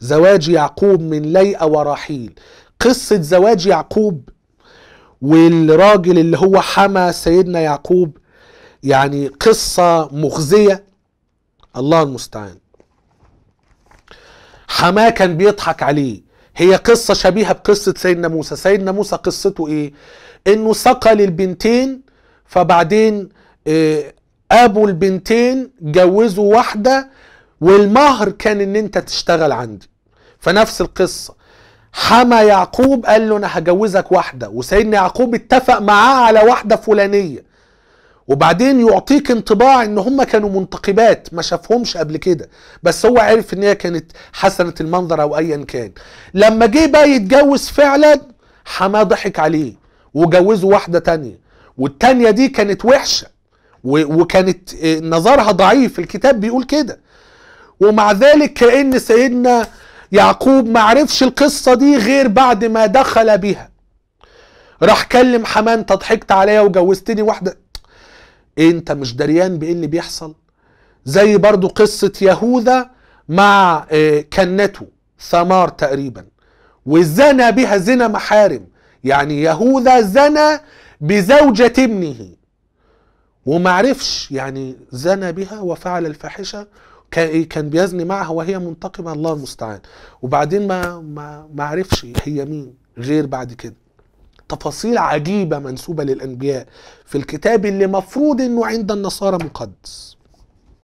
زواج يعقوب من ليئة ورحيل قصة زواج يعقوب والراجل اللي هو حمى سيدنا يعقوب يعني قصة مخزية الله المستعان حماه كان بيضحك عليه هي قصة شبيهة بقصة سيدنا موسى سيدنا موسى قصته ايه انه سقى للبنتين فبعدين إيه ابو البنتين جوزوا واحدة والمهر كان ان انت تشتغل عندي فنفس القصه حمى يعقوب قال له انا هجوزك واحده وسيدنا يعقوب اتفق معاه على واحده فلانيه وبعدين يعطيك انطباع ان هم كانوا منتقبات ما شافهمش قبل كده بس هو عرف ان هي كانت حسنه المنظر او ايا كان لما جه بقى يتجوز فعلا حماه ضحك عليه وجوزه واحده تانية والتانية دي كانت وحشه وكانت آه، نظرها ضعيف الكتاب بيقول كده ومع ذلك كأن سيدنا يعقوب ما عرفش القصة دي غير بعد ما دخل بها راح كلم حمان انت ضحكت عليا وجوزتني واحدة إيه انت مش دريان بإيه اللي بيحصل زي برضو قصة يهوذا مع آه، كنته ثمار تقريبا وزنى بها زنا محارم يعني يهوذا زنى بزوجة ابنه ومعرفش يعني زنى بها وفعل الفاحشة كان بيزني معها وهي منتقمه الله المستعان وبعدين ما ما ما عرفش هي مين غير بعد كده تفاصيل عجيبه منسوبه للانبياء في الكتاب اللي مفروض انه عند النصارى مقدس